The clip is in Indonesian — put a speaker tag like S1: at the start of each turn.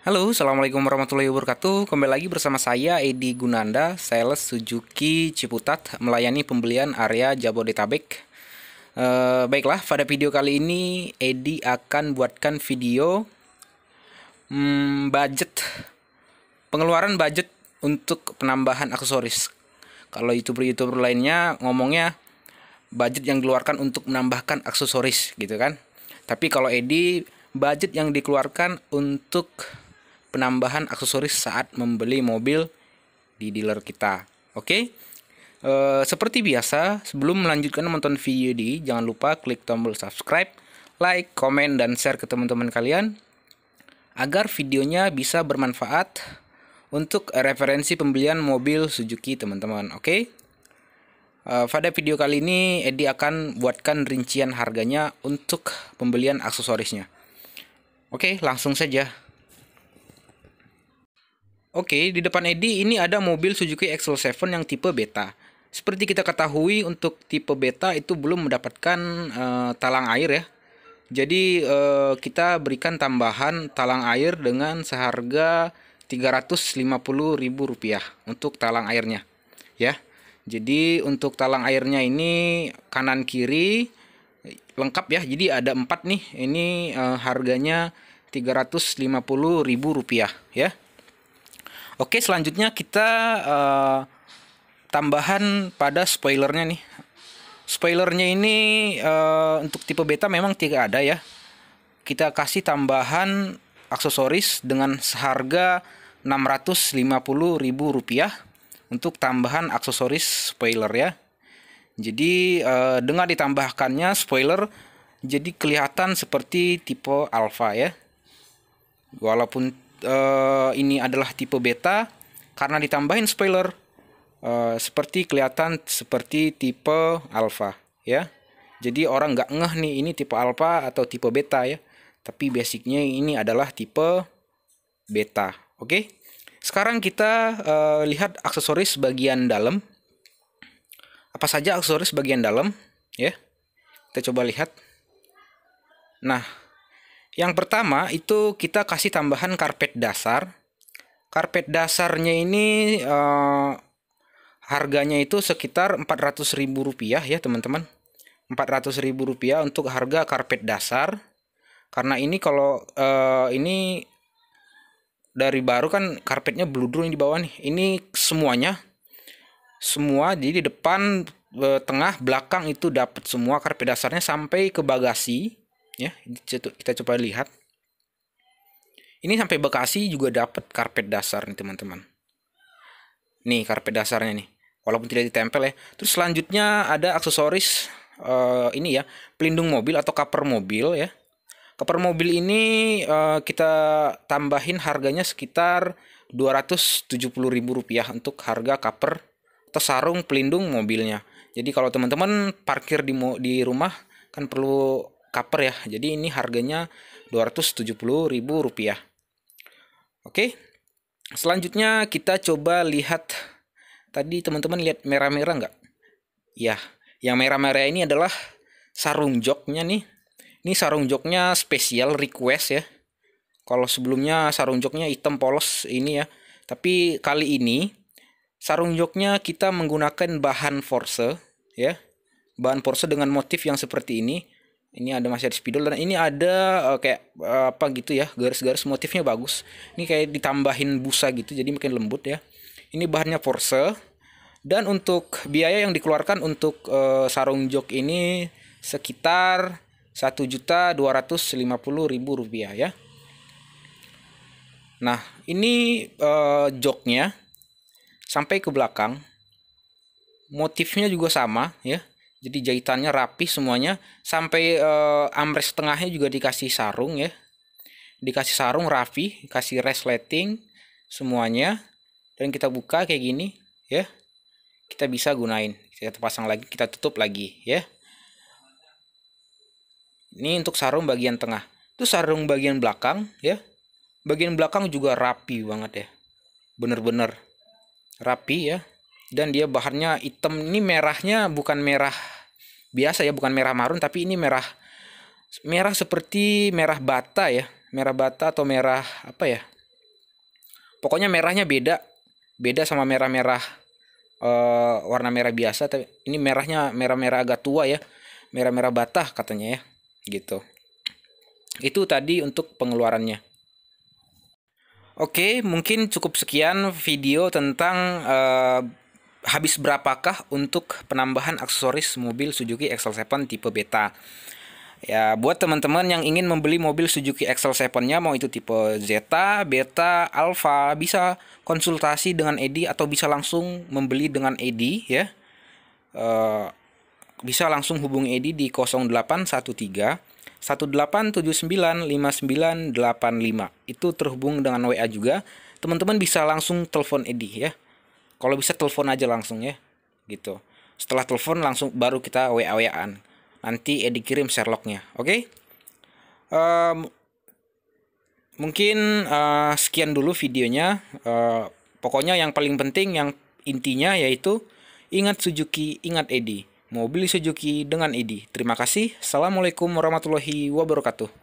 S1: Halo, Assalamualaikum warahmatullahi wabarakatuh Kembali lagi bersama saya, Edi Gunanda Sales Suzuki Ciputat Melayani pembelian area Jabodetabek e, Baiklah, pada video kali ini Edi akan buatkan video hmm, Budget Pengeluaran budget untuk penambahan aksesoris Kalau youtuber-youtuber lainnya ngomongnya Budget yang dikeluarkan untuk menambahkan aksesoris gitu kan Tapi kalau Edi budget yang dikeluarkan untuk penambahan aksesoris saat membeli mobil di dealer kita. Oke. Eh, seperti biasa, sebelum melanjutkan menonton video ini, jangan lupa klik tombol subscribe, like, komen dan share ke teman-teman kalian agar videonya bisa bermanfaat untuk referensi pembelian mobil Suzuki, teman-teman. Oke. okay? Eh, pada video kali ini, Edi akan buatkan rincian harganya untuk pembelian aksesorisnya. Oke, langsung saja. Oke, okay, di depan Edi ini ada mobil Suzuki XL7 yang tipe beta. Seperti kita ketahui untuk tipe beta itu belum mendapatkan uh, talang air ya. Jadi uh, kita berikan tambahan talang air dengan seharga Rp350.000 untuk talang airnya. Ya. Jadi untuk talang airnya ini kanan kiri lengkap ya. Jadi ada empat nih. Ini uh, harganya Rp350.000 ya. Oke, selanjutnya kita uh, tambahan pada spoilernya nih. Spoilernya ini uh, untuk tipe beta memang tidak ada ya. Kita kasih tambahan aksesoris dengan seharga Rp650.000 untuk tambahan aksesoris spoiler ya. Jadi uh, dengan ditambahkannya spoiler jadi kelihatan seperti tipe alpha ya. Walaupun uh, ini adalah tipe beta karena ditambahin spoiler uh, seperti kelihatan seperti tipe alpha ya. Jadi orang nggak ngeh nih ini tipe alpha atau tipe beta ya. Tapi basicnya ini adalah tipe beta. Oke. Okay? Sekarang kita uh, lihat aksesoris bagian dalam. Apa saja aksesoris bagian dalam ya? Kita coba lihat. Nah, yang pertama itu kita kasih tambahan karpet dasar. Karpet dasarnya ini uh, harganya itu sekitar ribu rupiah ya teman-teman. ribu rupiah untuk harga karpet dasar. Karena ini kalau uh, ini dari baru kan karpetnya bludru yang di bawah nih. Ini semuanya semua jadi di depan eh, tengah belakang itu dapat semua karpet dasarnya sampai ke bagasi ya kita coba lihat ini sampai Bekasi juga dapat karpet dasar nih teman-teman nih karpet dasarnya nih walaupun tidak ditempel ya terus selanjutnya ada aksesoris uh, ini ya pelindung mobil atau cover mobil ya cover mobil ini uh, kita tambahin harganya sekitar Rp270.000 untuk harga cover atau sarung pelindung mobilnya jadi kalau teman-teman parkir di di rumah kan perlu cover ya. Jadi ini harganya Rp270.000. Oke. Selanjutnya kita coba lihat tadi teman-teman lihat merah-merah nggak? Ya, yang merah-merah ini adalah sarung joknya nih. Ini sarung joknya spesial request ya. Kalau sebelumnya sarung joknya hitam polos ini ya. Tapi kali ini sarung joknya kita menggunakan bahan force ya. Bahan force dengan motif yang seperti ini ini ada masih ada spidol dan ini ada uh, kayak uh, apa gitu ya garis-garis motifnya bagus ini kayak ditambahin busa gitu jadi makin lembut ya ini bahannya force dan untuk biaya yang dikeluarkan untuk uh, sarung jok ini sekitar satu juta dua ratus lima puluh ribu rupiah ya nah ini uh, joknya sampai ke belakang motifnya juga sama ya jadi jahitannya rapi semuanya sampai uh, eh, amres tengahnya juga dikasih sarung ya dikasih sarung rapi kasih resleting semuanya dan kita buka kayak gini ya kita bisa gunain kita pasang lagi kita tutup lagi ya ini untuk sarung bagian tengah itu sarung bagian belakang ya bagian belakang juga rapi banget ya bener-bener rapi ya dan dia bahannya hitam ini merahnya bukan merah biasa ya bukan merah marun tapi ini merah merah seperti merah bata ya merah bata atau merah apa ya pokoknya merahnya beda beda sama merah-merah uh, warna merah biasa tapi ini merahnya merah-merah agak tua ya merah-merah bata katanya ya gitu itu tadi untuk pengeluarannya Oke, mungkin cukup sekian video tentang uh, habis berapakah untuk penambahan aksesoris mobil Suzuki XL7 tipe beta? Ya, buat teman-teman yang ingin membeli mobil Suzuki XL7-nya mau itu tipe Zeta, Beta, Alpha, bisa konsultasi dengan Edi atau bisa langsung membeli dengan Edi ya. Uh, bisa langsung hubungi Edi di 0813 1879 5985 Itu terhubung dengan WA juga. Teman-teman bisa langsung telepon Edi ya kalau bisa telepon aja langsung ya gitu setelah telepon langsung baru kita wa waan nanti Edi kirim Sherlocknya oke okay? um, mungkin uh, sekian dulu videonya uh, pokoknya yang paling penting yang intinya yaitu ingat Suzuki ingat Edi mau beli Suzuki dengan Edi terima kasih assalamualaikum warahmatullahi wabarakatuh